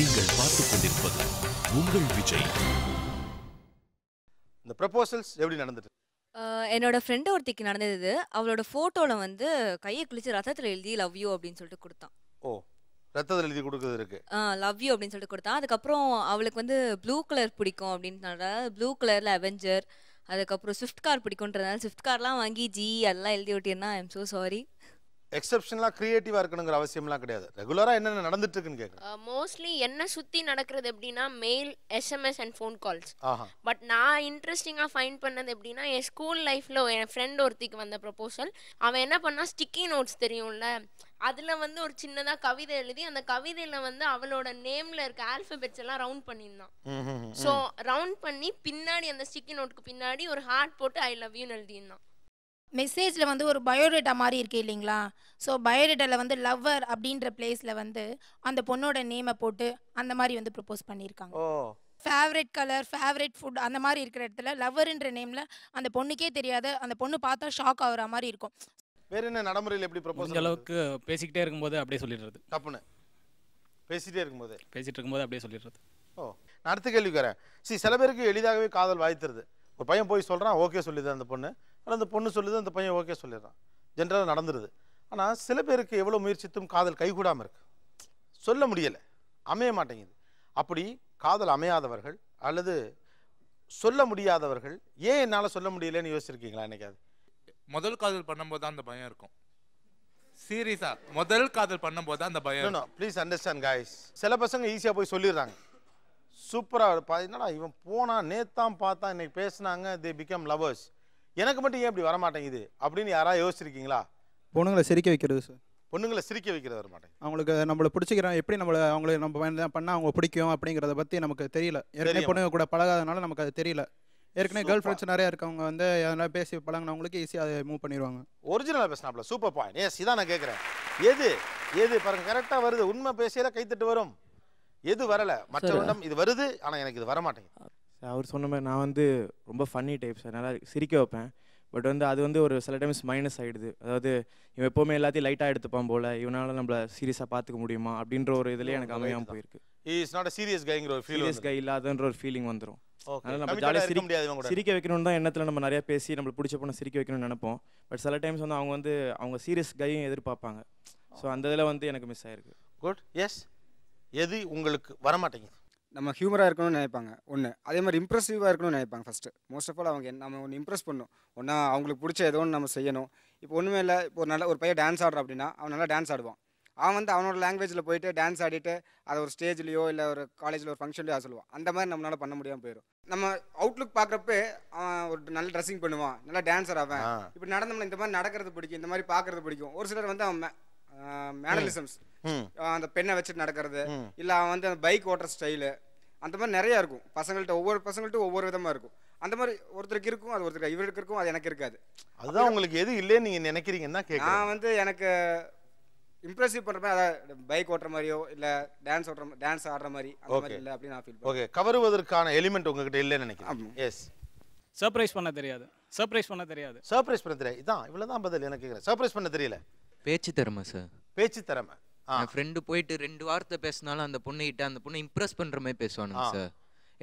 நீங்கள் பார்த்து கொண்டிருப்பது உங்கள் விஜய் இந்த ப்ரப்போசல்ஸ் எப்படி நடந்துட்டு என்னோட ஃப்ரெண்ட் ஒருத்திக்கு நடந்தது அவளோட ஃபோட்டோவில் வந்து கையை குளிச்சு ரத்தத்தில் எழுதி லவ் யூ அப்படின்னு சொல்லிட்டு கொடுத்தான் ஓ ரத்தத்தில் எழுதி கொடுக்குறது இருக்கு லவ் யூ அப்படின்னு சொல்லிட்டு கொடுத்தான் அதுக்கப்புறம் அவளுக்கு வந்து ப்ளூ கலர் பிடிக்கும் அப்படின்றனால ப்ளூ கலரில் அவெஞ்சர் அதுக்கப்புறம் ஸ்விஃப்ட் கார் பிடிக்குன்றதுனால ஸ்விஃப்ட் கார்லாம் வாங்கி ஜி எல்லாம் எழுதி விட்டீங்கன்னா ஐ எம் ஸோ சாரி எக்ஸப்ஷனலாக க்ரியேட்டிவாக இருக்கணுங்கிற அவசியம்லாம் கிடையாது ரெகுலராக என்னென்ன நடந்துட்டு இருக்குன்னு கேட்குறேன் மோஸ்ட்லி என்ன சுற்றி நடக்கிறது எப்படின்னா mail SMS and phone calls but நான் இன்ட்ரெஸ்டிங்காக ஃபைண்ட் பண்ணது எப்படின்னா என் ஸ்கூல் லைஃப்பில் என் ஃப்ரெண்ட் ஒருத்திக்கு வந்த ப்ரப்போசல் அவன் என்ன பண்ணா ஸ்டிக்கி நோட்ஸ் தெரியும்ல அதில் வந்து ஒரு சின்னதாக கவிதை எழுதி அந்த கவிதையில் வந்து அவளோட நேமில் இருக்க ஆல்ஃபபெட்ஸ் எல்லாம் ரவுண்ட் பண்ணியிருந்தான் ஸோ ரவுண்ட் பண்ணி பின்னாடி அந்த ஸ்டிக்கி நோட்டுக்கு பின்னாடி ஒரு ஹார்ட் போட்டு ஐ லவ் யூன்னு எழுதியிருந்தான் மெசேஜில் வந்து ஒரு பயோடேட்டா மாதிரி இருக்குது இல்லைங்களா ஸோ பயோடேட்டாவில் வந்து லவ்வர் அப்படின்ற பிளேஸில் வந்து அந்த பொண்ணோட நேமை போட்டு அந்த மாதிரி வந்து ப்ரொப்போஸ் பண்ணியிருக்காங்க ஃபேவரட் கலர் ஃபேவரட் ஃபுட் அந்த மாதிரி இருக்கிற இடத்துல லவ்வர்ன்ற நேமில் அந்த பொண்ணுக்கே தெரியாத அந்த பொண்ணு பார்த்தா ஷாக் ஆகிற மாதிரி இருக்கும் வேற என்ன நடைமுறையில் எப்படி ப்ரொப்போஸ் அளவுக்கு பேசிக்கிட்டே இருக்கும்போது அப்படியே சொல்லிடுறது தப்புன்னு பேசிகிட்டே இருக்கும்போது பேசிகிட்டு இருக்கும்போது அப்படியே சொல்லிடுறது ஓ நான் அடுத்த கேள்விக்கு சி சில பேருக்கு எளிதாகவே காதல் வாய்த்துருது ஒரு பையன் போய் சொல்கிறான் ஓகே சொல்லிடுது அந்த பொண்ணு ஆனால் அந்த பொண்ணு சொல்லுது அந்த பையன் ஓகே சொல்லிடுறான் ஜென்ரலாக நடந்துருது ஆனால் சில பேருக்கு எவ்வளோ முயற்சித்தும் காதல் கைகூடாமல் இருக்கு சொல்ல முடியலை அமைய மாட்டேங்குது அப்படி காதல் அமையாதவர்கள் அல்லது சொல்ல முடியாதவர்கள் ஏன் என்னால் சொல்ல முடியலன்னு யோசிச்சிருக்கீங்களா என்னைக்காது முதல் காதல் பண்ணும்போது தான் அந்த பயம் இருக்கும் சீரியஸா முதல் காதல் பண்ணும்போது அந்த பயம் ப்ளீஸ் அண்டர்ஸ்டாண்ட் காய்ஸ் சில பசங்க ஈஸியாக போய் சொல்லிடுறாங்க சூப்பராக என்னடா இவன் போனால் நேத்தான் பார்த்தா இன்னைக்கு பேசினாங்க தே பிகம் லவர்ஸ் எனக்கு மட்டும் ஏன் இப்படி வரமாட்டேங்குது அப்படின்னு யாராவது யோசிச்சிருக்கீங்களா பொண்ணுங்களை சிரிக்க வைக்கிறது சார் பொண்ணுங்களை சிரிக்க வைக்கிறது வர மாட்டேங்குது அவங்களுக்கு நம்மளை பிடிச்சிக்கிறோம் எப்படி நம்மளை அவங்களுக்கு நம்ம பண்ணால் அவங்க பிடிக்கும் அப்படிங்கிறத பற்றி நமக்கு தெரியல ஏற்கனவே பொண்ணுங்க கூட பழகாதனால நமக்கு அது தெரியல ஏற்கனவே கேர்ள் ஃப்ரெண்ட்ஸ் நிறைய இருக்கவங்க வந்து அதனால பேசி பழங்கினவங்களுக்கு ஈஸியாக அதை மூவ் பண்ணிடுவாங்க ஒரிஜினலாக பேசினாப்ல சூப்பர் பாயிண்ட் ஏசி தான் நான் கேட்குறேன் எது எது பாருங்க கரெக்டாக வருது உண்மை பேசியில கைத்தட்டு வரும் எது வரல மற்றவரிடம் இது வருது ஆனால் எனக்கு இது வரமாட்டேங்குது அவர் சொன்ன மாதிரி நான் வந்து ரொம்ப ஃபன்னி டைப் சார் நல்லா சிரிக்க வைப்பேன் பட் வந்து அது வந்து ஒரு சில டைம்ஸ் மைனஸ் ஆகிடுது அதாவது இவன் எப்போவுமே எல்லாத்தையும் லைட்டாக எடுத்துப்பான் போல் இவனால் நம்மளை சீரியஸாக பார்த்துக்க முடியுமா அப்படின்ற ஒரு இதில் எனக்கு அமையாமல் போயிருக்கு இஸ் நாட் சீரியஸ் கைங்கிற ஒரு ஃபீலியஸ் கை இல்லாதன்ற ஒரு ஃபீலிங் வந்துடும் அதனால் நம்ம ஜாலியாக சிரிக்க முடியாது சிரிக்க வைக்கணும்னு தான் எண்ணத்தில் நம்ம நிறையா பேசி நம்மளுக்கு பிடிச்ச பொண்ணை சிரிக்க வைக்கணும்னு நினைப்போம் பட் சில டைம்ஸ் வந்து அவங்க வந்து அவங்க சீரியஸ் கையும் எதிர்பார்ப்பாங்க ஸோ அந்த இதில் வந்து எனக்கு மிஸ் ஆயிருக்கு குட் எஸ் எது உங்களுக்கு வரமாட்டேங்குது நம்ம ஹியூமராக இருக்கணும்னு நினைப்பாங்க ஒன்று அதே மாதிரி இம்ப்ரெசிவாக இருக்கணும்னு நினைப்பாங்க ஃபஸ்ட்டு மோஸ்ட் ஆஃப் ஆல் அவங்க நம்ம ஒன்று இம்ப்ரெஸ் பண்ணும் ஒன்றா அவங்களுக்கு பிடிச்ச ஏதோ ஒன்று நம்ம செய்யணும் இப்போ ஒன்றுமே இல்லை இப்போ ஒரு நல்ல ஒரு பையன் டான்ஸ் ஆடுறான் அப்படின்னா அவன் நல்லா டான்ஸ் ஆடுவான் அவன் வந்து அவனோட லாங்குவேஜில் போயிட்டு டான்ஸ் ஆடிட்டு அதை ஒரு ஸ்டேஜ்லேயோ இல்லை ஒரு காலேஜில் ஒரு ஃபங்க்ஷன்லையோ சொல்லுவான் அந்த மாதிரி நம்மளால் பண்ண முடியாமல் போயிடும் நம்ம அவுட்லுக் பார்க்குறப்ப அவன் ஒரு நல்ல ட்ரெஸ்ஸிங் பண்ணுவான் நல்லா டான்ஸர் அவன் இப்படி நடந்தோம்னா இந்த மாதிரி நடக்கிறது பிடிக்கும் இந்த மாதிரி பார்க்குறது பிடிக்கும் ஒரு சிலர் வந்து அவன் மேனலிசம்ஸ் அந்த பெண்ணை வச்சுட்டு நடக்கிறது இல்லை அவன் வந்து அந்த பைக் ஓட்டுற ஸ்டைலு அந்த மாதிரி நிறையா இருக்கும் பசங்கள்ட்ட ஒவ்வொரு பசங்கள்ட்ட ஒவ்வொரு விதமாக இருக்கும் அந்த மாதிரி ஒருத்தருக்கு இருக்கும் அது ஒருத்தருக்கு இவருக்கு இருக்கும் அது எனக்கு இருக்காது அதுதான் உங்களுக்கு எது இல்லைன்னு நீங்கள் நினைக்கிறீங்கன்னா நான் வந்து எனக்கு இம்ப்ரெசிவ் பண்ணுற மாதிரி அதாவது பைக் ஓட்டுற மாதிரியோ இல்லை டான்ஸ் ஓட்டுற டான்ஸ் ஆடுற மாதிரி அந்த மாதிரி இல்லை அப்படின்னு நான் ஃபீல் ஓகே கவருவதற்கான எலிமெண்ட் உங்ககிட்ட இல்லைன்னு நினைக்கிறேன் எஸ் சர்ப்ரைஸ் பண்ண தெரியாது சர்ப்ரைஸ் பண்ண தெரியாது சர்ப்ரைஸ் பண்ண தெரியாது இதான் இவ்வளோ தான் பதில் எனக்கு சர்ப்ரைஸ் பண்ண தெரியல பேச்சு திறமை சார் பேச்சு திறமை என் ஃப்ரெண்டு போயிட்டு ரெண்டு வார்த்தை பேசினாலும் அந்த பொண்ணுகிட்ட அந்த பொண்ணை இம்ப்ரெஸ் பண்ற மாதிரி பேசுவானுங்க சார்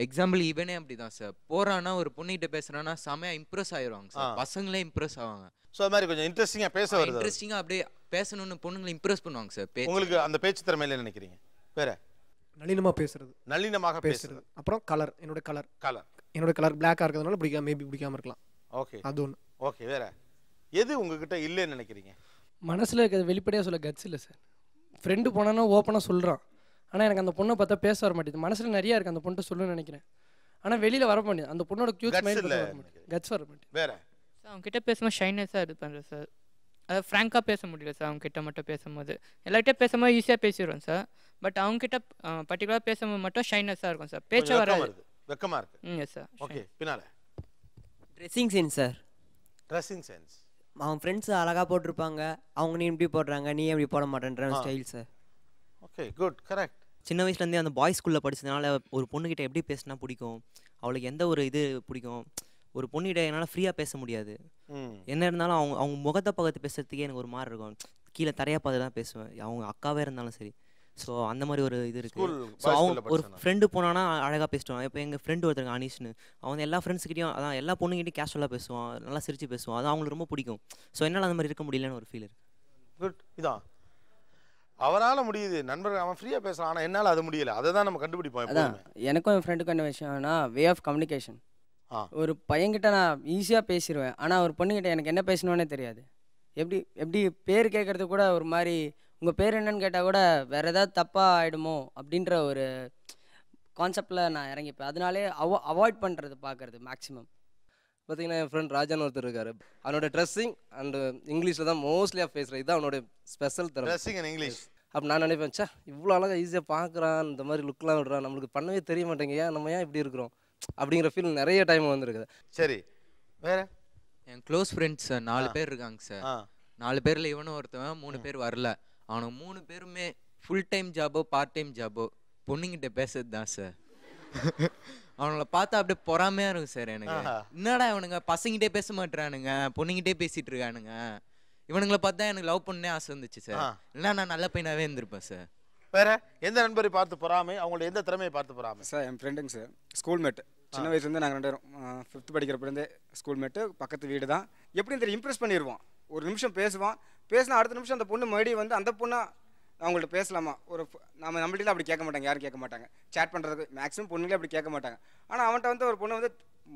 எக்ஸாம்பிள் இவனே அப்படிதான் சார் போறானா ஒரு பொண்ணுகிட்ட பேசுறானா செமையா இம்ப்ரெஸ் ஆயிடுவாங்க சார் பசங்களே இம்ப்ரெஸ் ஆவாங்க ஸோ அது மாதிரி கொஞ்சம் இன்ட்ரெஸ்டிங்காக பேச வருது இன்ட்ரெஸ்டிங்காக அப்படியே பேசணும்னு பொண்ணுங்களை இம்ப்ரெஸ் பண்ணுவாங்க சார் உங்களுக்கு அந்த பேச்சு திறமையில நினைக்கிறீங்க வேற நளினமாக பேசுறது நளினமாக பேசுறது அப்புறம் கலர் என்னோட கலர் கலர் என்னோட கலர் பிளாக்காக இருக்கிறதுனால பிடிக்காம மேபி பிடிக்காம இருக்கலாம் ஓகே அது ஒன்று ஓகே வேற எது உங்ககிட்ட இல்லைன்னு நினைக்கிறீங்க மனசில் இருக்கிறது வெளிப்படையாக சொல்ல கட்ஸ் இல்லை சார் ஃப்ரெண்டு போனான்னா ஓப்பனாக சொல்கிறான் ஆனால் எனக்கு அந்த பொண்ணை பார்த்தா பேச வர மாட்டேது மனசில் நிறையா இருக்குது அந்த பொண்ணை சொல்லணும்னு நினைக்கிறேன் ஆனால் வெளியில் வர மாட்டேது அந்த பொண்ணோட கியூஸ் மைண்ட் கட்ஸ் வர மாட்டேது வேற சார் பேசும்போது ஷைனஸாக இது பண்ணுறேன் சார் அதாவது ஃப்ரேங்காக பேச முடியல சார் கிட்ட மட்டும் பேசும்போது எல்லார்கிட்ட பேசும்போது ஈஸியாக பேசிடுவோம் சார் பட் கிட்ட பர்டிகுலராக பேசும்போது மட்டும் ஷைனஸாக இருக்கும் சார் பேச்ச வர வெக்கமாக இருக்கு ம் எஸ் சார் ஓகே பின்னால் dressing sense sir dressing sense அவங்க ஃப்ரெண்ட்ஸ் அழகாக போட்டிருப்பாங்க அவங்க நீ இப்படி போடுறாங்க நீ எப்படி போட மாட்டேன்ற ஸ்டைல்ஸு ஓகே குட் கரெக்ட் சின்ன வயசுலேருந்தே அந்த பாய்ஸ் ஸ்கூலில் படித்ததுனால ஒரு பொண்ணுக்கிட்ட எப்படி பேசினா பிடிக்கும் அவளுக்கு எந்த ஒரு இது பிடிக்கும் ஒரு பொண்ணுகிட்ட என்னால் ஃப்ரீயாக பேச முடியாது என்ன இருந்தாலும் அவங்க அவங்க முகத்தை பக்கத்து பேசுறதுக்கே எனக்கு ஒரு மாதிரி இருக்கும் கீழே தரையா பார்த்து தான் பேசுவேன் அவங்க அக்காவே இருந்தாலும் சரி ஸோ அந்த மாதிரி ஒரு இது இருக்கு ஸோ அவன் ஒரு ஃப்ரெண்டு போனான்னா அழகாக பேசிட்டுவான் இப்போ எங்கள் ஃப்ரெண்டு ஒருத்தருங்க அனீஷ்னு அவன் எல்லா ஃப்ரெண்ட்ஸ்கிட்டையும் அதான் எல்லா பொண்ணுங்கிட்டையும் கேஷுவலாக பேசுவான் நல்லா சிரித்து பேசுவான் அது அவங்களுக்கு ரொம்ப பிடிக்கும் ஸோ என்னால் அந்த மாதிரி இருக்க முடியலன்னு ஒரு ஃபீல் இருக்கு குட் இதான் அவரால் முடியுது நண்பர் அவன் ஃப்ரீயாக பேசுகிறான் ஆனால் என்னால் அது முடியலை அதை தான் நம்ம கண்டுபிடிப்போம் அதான் எனக்கும் என் ஃப்ரெண்டுக்கு என்ன விஷயம்னா வே ஆஃப் கம்யூனிகேஷன் ஒரு பையன்கிட்ட நான் ஈஸியாக பேசிடுவேன் ஆனால் ஒரு பொண்ணுக்கிட்ட எனக்கு என்ன பேசணும்னே தெரியாது எப்படி எப்படி பேர் கேட்கறது கூட ஒரு மாதிரி உங்கள் பேர் என்னன்னு கேட்டால் கூட வேறு ஏதாவது தப்பாக ஆகிடுமோ அப்படின்ற ஒரு கான்செப்டில் நான் இறங்கிப்பேன் அதனாலே அவ அவாய்ட் பண்ணுறது பார்க்குறது மேக்ஸிமம் பார்த்தீங்கன்னா என் ஃப்ரெண்ட் ராஜான்னு ஒருத்தர் இருக்காரு அவனோட ட்ரெஸ்ஸிங் அண்டு இங்கிலீஷில் தான் ஆஃப் பேசுகிறேன் இதுதான் அவனோட ஸ்பெஷல் தர ட்ரெஸ்ஸிங் அண்ட் இங்கிலீஷ் அப்போ நான் நினைப்பேன் சா இவ்வளோ அழகாக ஈஸியாக பார்க்குறான் இந்த மாதிரி லுக்லாம் விடுறான் நம்மளுக்கு பண்ணவே தெரிய மாட்டேங்க ஏன் நம்ம ஏன் இப்படி இருக்கிறோம் அப்படிங்கிற ஃபீல் நிறைய டைம் வந்துருக்குது சரி வேற என் க்ளோஸ் ஃப்ரெண்ட்ஸ் நாலு பேர் இருக்காங்க சார் நாலு பேரில் இவனும் ஒருத்தவன் மூணு பேர் வரல ஆனால் மூணு பேருமே ஃபுல் டைம் ஜாபோ பார்ட் டைம் ஜாபோ பொண்ணுங்கிட்ட பேசுறது தான் சார் அவனை பார்த்தா அப்படியே பொறாமையாக இருக்கும் சார் எனக்கு என்னடா இவனுங்க பசங்கிட்டே பேச மாட்டானுங்க பொண்ணுங்கிட்டே பேசிட்டு இருக்கானுங்க இவனுங்களை பார்த்தா எனக்கு லவ் பண்ணே ஆசை வந்துச்சு சார் இல்லைன்னா நான் நல்ல பையனாகவே இருந்திருப்பேன் சார் வேற எந்த நண்பரை பார்த்து பொறாமை அவங்களோட எந்த திறமையை பார்த்து பொறாமை சார் என் ஃப்ரெண்டுங்க சார் ஸ்கூல் மேட் சின்ன வயசுலேருந்து நாங்கள் ரெண்டு பேரும் ஃபிஃப்த் படிக்கிறப்ப இருந்தே ஸ்கூல் பக்கத்து வீடு தான் எப்படி தெரியும் இம்ப்ரெஸ் பண்ணிடுவோம் ஒரு நிமிஷம் பேசுவான் பேசினா அடுத்த நிமிஷம் அந்த பொண்ணு மறுபடியும் வந்து அந்த பொண்ணை அவங்கள்ட்ட பேசலாமா ஒரு நம்ம நம்மள்ட்ட அப்படி கேட்க மாட்டாங்க யாரும் கேட்க மாட்டாங்க சேட் பண்ணுறது மேக்ஸிமம் பொண்ணுங்களே அப்படி கேட்க மாட்டாங்க ஆனால் அவன்கிட்ட வந்து ஒரு பொண்ணு வந்து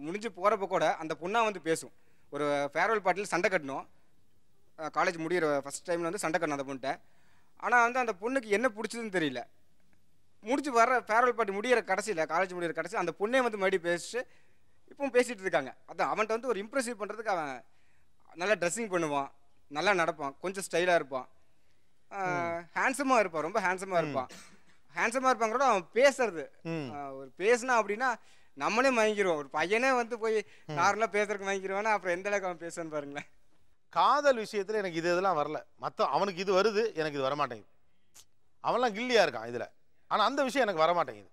முடிஞ்சு போகிறப்ப கூட அந்த பொண்ணாக வந்து பேசும் ஒரு ஃபேர்வெல் பார்ட்டியில் சண்டை கட்டணும் காலேஜ் முடிகிற ஃபஸ்ட் டைமில் வந்து சண்டை கட்டணும் அந்த பொண்ணிட்ட ஆனால் வந்து அந்த பொண்ணுக்கு என்ன பிடிச்சதுன்னு தெரியல முடிச்சு வர ஃபேர்வெல் பார்ட்டி முடிகிற கடைசியில் காலேஜ் முடிகிற கடைசி அந்த பொண்ணே வந்து மறுபடியும் பேசிட்டு இப்பவும் பேசிகிட்டு இருக்காங்க அதான் அவன்கிட்ட வந்து ஒரு இம்ப்ரெசிவ் பண்ணுறதுக்கு அவன் நல்லா ட்ரெஸ்ஸிங் பண்ணுவான் நல்லா நடப்பான் கொஞ்சம் ஸ்டைலாக இருப்பான் ஹேண்ட்ஸமாக இருப்பான் ரொம்ப ஹேண்ட்ஸமாக இருப்பான் ஹேண்ட்ஸமாக கூட அவன் பேசுறது ஒரு பேசுனா அப்படின்னா நம்மளே மயங்கிடுவோம் ஒரு பையனே வந்து போய் நார்மலாக பேசுறதுக்கு மயங்கிடுவானா அப்புறம் எந்த அளவுக்கு அவன் பேசுவான்னு பாருங்களேன் காதல் விஷயத்தில் எனக்கு இது இதெல்லாம் வரல மற்ற அவனுக்கு இது வருது எனக்கு இது வரமாட்டேங்குது அவன்லாம் கில்லியாக இருக்கான் இதில் ஆனால் அந்த விஷயம் எனக்கு வரமாட்டேங்குது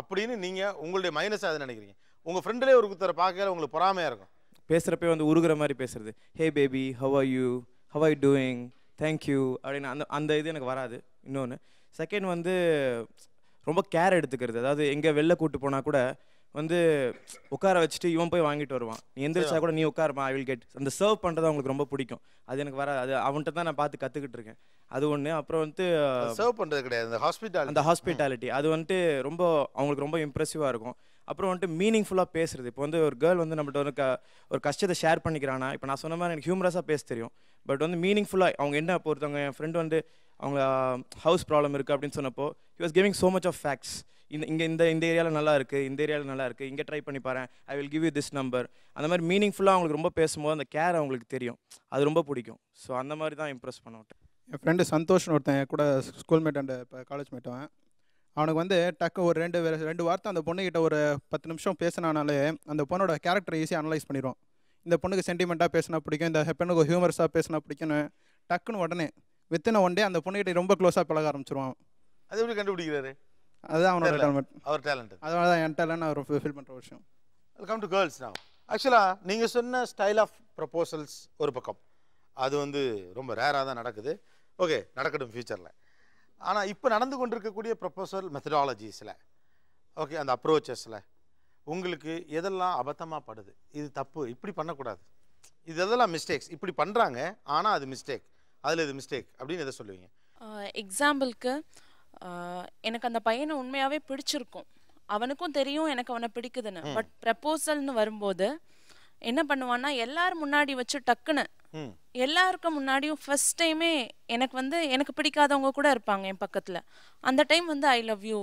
அப்படின்னு நீங்கள் உங்களுடைய மைனஸ் அதை நினைக்கிறீங்க உங்கள் ஃப்ரெண்டிலே ஒரு குத்தரை பார்க்கல உங்களுக்கு பொறாமையாக இருக்கும் பேசுகிறப்பே வந்து உருகிற மாதிரி பேசுறது hey baby how are you how I doing thank you அப்படின்னு அந்த அந்த இது எனக்கு வராது இன்னொன்று செகண்ட் வந்து ரொம்ப கேர் எடுத்துக்கிறது அதாவது எங்கே வெளில கூட்டு போனால் கூட வந்து உட்கார வச்சுட்டு இவன் போய் வாங்கிட்டு வருவான் நீ எந்திரிச்சா கூட நீ உட்காருமா ஐ வில் கெட் அந்த சர்வ் பண்ணுறது அவங்களுக்கு ரொம்ப பிடிக்கும் அது எனக்கு வராது அது அவன்கிட்ட தான் நான் பார்த்து கற்றுக்கிட்டு இருக்கேன் அது ஒன்று அப்புறம் வந்து சர்வ் பண்ணுறது கிடையாது அந்த ஹாஸ்பிட்டாலிட்டி அது வந்துட்டு ரொம்ப அவங்களுக்கு ரொம்ப இம்ப்ரெசிவாக இருக்கும் அப்புறம் வந்துட்டு மீனிங்ஃபுல்லாக பேசுறது இப்போ வந்து ஒரு கேர்ள் வந்து நம்மகிட்ட ஒரு க ஒரு கஷ்டத்தை ஷேர் பண்ணிக்கிறானா இப்போ நான் சொன்ன மாதிரி எனக்கு ஹியூமரஸாக பேச தெரியும் பட் வந்து மீனிங்ஃபுல்லாக அவங்க என்ன பொறுத்தவங்க என் ஃப்ரெண்டு வந்து அவங்க ஹவுஸ் ப்ராப்ளம் இருக்குது அப்படின்னு சொன்னப்போ he was giving so much of facts இந்த இங்கே இந்த இந்த ஏரியாவில் நல்லா இருக்குது இந்த ஏரியாவில் நல்லா இருக்குது இங்கே ட்ரை பண்ணி பாரு I will give you this number அந்த மாதிரி மீனிங்ஃபுல்லாக அவங்களுக்கு ரொம்ப பேசும்போது அந்த கேர் அவங்களுக்கு தெரியும் அது ரொம்ப பிடிக்கும் ஸோ அந்த மாதிரி தான் இம்ப்ரெஸ் பண்ண என் ஃப்ரெண்டு சந்தோஷ்னு ஒருத்தன் கூட ஸ்கூல் மேட் அண்ட் இப்போ காலேஜ் மேட்டவன் அவனுக்கு வந்து டக்கு ஒரு ரெண்டு ரெண்டு வார்த்தை அந்த பொண்ணுக்கிட்ட ஒரு பத்து நிமிஷம் பேசினானாலே அந்த பொண்ணோட கேரக்டரை ஈஸியாக அனலைஸ் பண்ணிடுவோம் இந்த பொண்ணுக்கு சென்டிமெண்ட்டாக பேசினா பிடிக்கும் இந்த பெண்ணுக்கு ஹியூமர்ஸாக பேசினா பிடிக்கும்னு டக்குன்னு உடனே வித்தின் ஒன் டே அந்த பொண்ணுகிட்ட ரொம்ப க்ளோஸாக பழக ஆரம்பிச்சிருவான் அது எப்படி கண்டுபிடிக்கிறாரு அதுதான் அவனோட டேலண்ட் அவர் டேலண்ட் அதனால தான் என் டேலண்ட் அவர் ஃபீல் பண்ணுற விஷயம் கம் டு கேர்ள்ஸ் நான் ஆக்சுவலாக நீங்கள் சொன்ன ஸ்டைல் ஆஃப் ப்ரப்போசல்ஸ் ஒரு பக்கம் அது வந்து ரொம்ப ரேராக தான் நடக்குது ஓகே நடக்கட்டும் ஃப்யூச்சரில் ஆனால் இப்போ நடந்து கொண்டிருக்கக்கூடிய ப்ரொபோசல் மெத்தடாலஜிஸில் ஓகே அந்த அப்ரோச்சஸில் உங்களுக்கு எதெல்லாம் அபத்தமாக படுது இது தப்பு இப்படி பண்ணக்கூடாது இது எதெல்லாம் மிஸ்டேக்ஸ் இப்படி பண்ணுறாங்க ஆனால் அது மிஸ்டேக் அதில் இது மிஸ்டேக் அப்படின்னு எதை சொல்லுவீங்க எக்ஸாம்பிளுக்கு எனக்கு அந்த பையனை உண்மையாகவே பிடிச்சிருக்கும் அவனுக்கும் தெரியும் எனக்கு அவனை பிடிக்குதுன்னு பட் ப்ரப்போசல்னு வரும்போது என்ன பண்ணுவான்னா எல்லாரும் முன்னாடி வச்சு டக்குன்னு எல்லாருக்கும் முன்னாடியும் ஃபர்ஸ்ட் டைமே எனக்கு வந்து எனக்கு பிடிக்காதவங்க கூட இருப்பாங்க என் பக்கத்துல அந்த டைம் வந்து ஐ லவ் யூ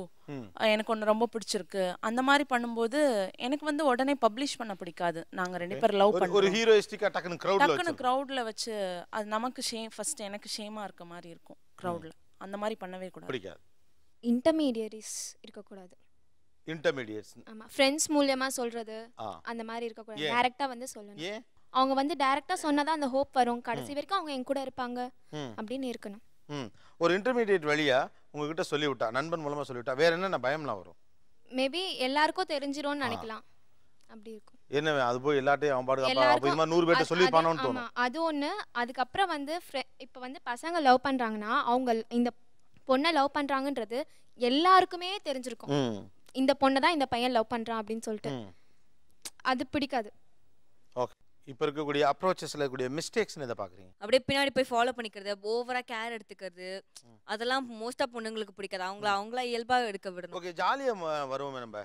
எனக்கு ஒன்று ரொம்ப பிடிச்சிருக்கு அந்த மாதிரி பண்ணும்போது எனக்கு வந்து உடனே பப்ளிஷ் பண்ண பிடிக்காது நாங்க ரெண்டு பேரும் லவ் பண்ணி ஒரு ஹீரோயிஸ்டிக்கா டக்குனு கிரவுட்ல வச்சு அது நமக்கு ஷேம் ஃபர்ஸ்ட் எனக்கு ஷேமா இருக்க மாதிரி இருக்கும் கிரவுட்ல அந்த மாதிரி பண்ணவே கூடாது பிடிக்காது இன்டர்மீடியரிஸ் இருக்கக்கூடாது இன்டர்மீடியட்ஸ் ஆமா ஃப்ரெண்ட்ஸ் மூலமா சொல்றது அந்த மாதிரி இருக்க கூடாது டைரக்டா வந்து சொல்லணும் அவங்க வந்து டைரக்டா சொன்னாதான் அந்த ஹோப் வரும் கடைசி வரைக்கும் அவங்க என் கூட இருப்பாங்க அப்படின்னு இருக்கணும் ஒரு இன்டர்மீடியட் வழியா உங்ககிட்ட சொல்லிவிட்டா நண்பன் மூலமா சொல்லிவிட்டா வேற என்ன பயம்லாம் வரும் மேபி எல்லாருக்கும் தெரிஞ்சிரும்னு நினைக்கலாம் அப்படி இருக்கும் என்ன அது போய் எல்லாட்டையும் அவன் பாடு அப்போ மாதிரி நூறு பேர்ட்ட சொல்லி பண்ணணும்னு தோணும் அது ஒண்ணு அதுக்கப்புறம் வந்து இப்ப வந்து பசங்க லவ் பண்றாங்கன்னா அவங்க இந்த பொண்ணை லவ் பண்றாங்கன்றது எல்லாருக்குமே தெரிஞ்சிருக்கும் இந்த பொண்ணை தான் இந்த பையன் லவ் பண்றான் அப்படின்னு சொல்லிட்டு அது பிடிக்காது இப்போ இருக்கக்கூடிய அப்ரோச்சஸ்ல இருக்கக்கூடிய மிஸ்டேக்ஸ்னு இதை பார்க்குறீங்க அப்படியே பின்னாடி போய் ஃபாலோ பண்ணிக்கிறது ஓவரா கேர் எடுத்துக்கிறது அதெல்லாம் மோஸ்டா பொண்ணுங்களுக்கு பிடிக்காது அவங்கள அவங்களா இயல்பா எடுக்க விடணும் ஓகே ஜாலியாக வருவோம் நம்ம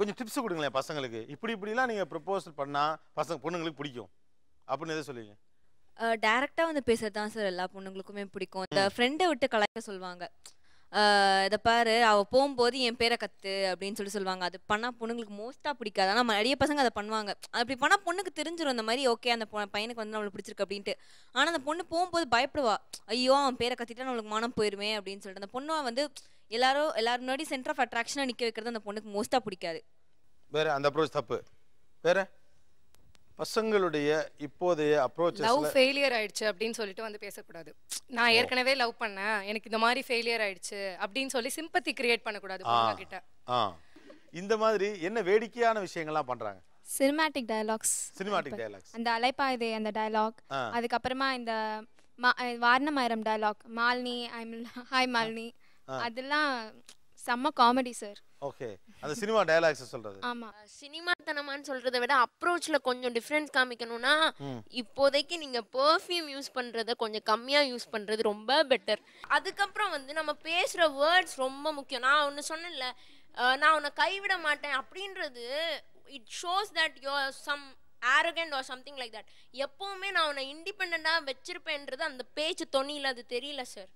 கொஞ்சம் டிப்ஸ் கொடுங்களேன் பசங்களுக்கு இப்படி இப்படிலாம் நீங்க ப்ரப்போசல் பண்ணால் பசங்க பொண்ணுங்களுக்கு பிடிக்கும் அப்படின்னு எதை சொல்லுவீங்க டேரக்டா வந்து பேசுறது தான் சார் எல்லா பொண்ணுங்களுக்குமே பிடிக்கும் இந்த ஃப்ரெண்டை விட்டு கலக்க சொல்லுவாங்க இதை பாரு அவள் போகும்போது என் பேரை கத்து அப்படின்னு சொல்லி சொல்லுவாங்க அது பண்ணால் பொண்ணுங்களுக்கு மோஸ்ட்டாக பிடிக்காது ஆனால் நிறைய பசங்க அதை பண்ணுவாங்க அப்படி பண்ணால் பொண்ணுக்கு தெரிஞ்சிடும் அந்த மாதிரி ஓகே அந்த பையனுக்கு வந்து நம்மளுக்கு பிடிச்சிருக்கு அப்படின்ட்டு ஆனால் அந்த பொண்ணு போகும்போது பயப்படுவா ஐயோ அவன் பேரை கத்திட்டா நம்மளுக்கு மானம் போயிருமே அப்படின்னு சொல்லிட்டு அந்த பொண்ணு வந்து எல்லாரும் எல்லாரும் முன்னாடி சென்டர் ஆஃப் அட்ராக்ஷனாக நிற்க வைக்கிறது அந்த பொண்ணுக்கு மோஸ்ட்டாக பிடிக்காது வேற அந்த அப்ரோச் தப்பு வேற பசங்களுடைய இப்போதைய அப்ரோச் லவ் ஃபெயிலியர் ஆயிடுச்சு அப்படின்னு சொல்லிட்டு வந்து பேசக்கூடாது நான் ஏற்கனவே லவ் பண்ணேன் எனக்கு இந்த மாதிரி ஃபெயிலியர் ஆயிடுச்சு அப்படின்னு சொல்லி சிம்பத்தி கிரியேட் பண்ணக்கூடாது கிட்ட இந்த மாதிரி என்ன வேடிக்கையான விஷயங்கள்லாம் பண்றாங்க சினிமாட்டிக் டயலாக்ஸ் சினிமாட்டிக் டயலாக்ஸ் அந்த அலைப்பாயுதே அந்த டயலாக் அதுக்கப்புறமா இந்த Vaaranam Aayiram dialogue Malini I hi Malini அதெல்லாம் செம்ம காமெடி சார் ஓகே அந்த சினிமா டயலாக்ஸ் சொல்றது ஆமா சினிமாத்தனமான்னு சொல்றதை விட அப்ரோச்ல கொஞ்சம் டிஃபரன்ஸ் காமிக்கணும்னா இப்போதைக்கு நீங்க பெர்ஃப்யூம் யூஸ் பண்றத கொஞ்சம் கம்மியா யூஸ் பண்றது ரொம்ப பெட்டர் அதுக்கப்புறம் வந்து நம்ம பேசுற வேர்ட்ஸ் ரொம்ப முக்கியம் நான் ஒன்னு சொன்னேன்ல நான் உன்னை கைவிட மாட்டேன் அப்படின்றது it shows that you some arrogant or something like that எப்பவுமே நான் உன்னை இண்டிபெண்டா வச்சிருப்பேன்றது அந்த பேச்சு தொனியில் அது தெரியல சார்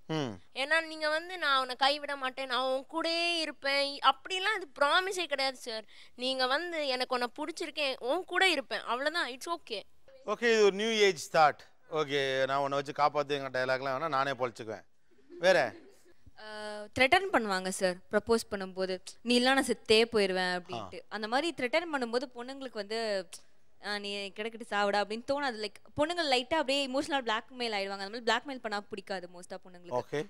ஏன்னா நீங்க வந்து நான் உன்னை கைவிட மாட்டேன் நான் உன் கூடயே இருப்பேன் அப்படிலாம் அது ப்ராமிஸே கிடையாது சார் நீங்க வந்து எனக்கு உன்ன பிடிச்சிருக்கேன் உன் கூட இருப்பேன் அவ்வளோதான் இட்ஸ் ஓகே ஓகே இது ஒரு நியூ ஏஜ் ஸ்டார்ட் ஓகே நான் உன்னை வச்சு காப்பாற்றுங்க டைலாக்லாம் வேணா நானே பொழைச்சிக்குவேன் வேற த்ரெட்டர்ன் பண்ணுவாங்க சார் ப்ரப்போஸ் பண்ணும்போது நீ இல்ல நான் செத்தே போயிடுவேன் அப்படின்ட்டு அந்த மாதிரி த்ரெட்டன் பண்ணும்போது பொண்ணுங்களுக்கு வந்து நீ கிடக்கிட்டு சாவிடா அப்படின்னு அது லைக் பொண்ணுங்க லைட்டா அப்படியே இமோஷனல் பிளாக்மெயில் ஆயிடுவாங்க அந்த மாதிரி பிளாக்மெயில் பண்ணா பிடிக்காது மோஸ்ட்டாக பொண்ணுங்களுக்கு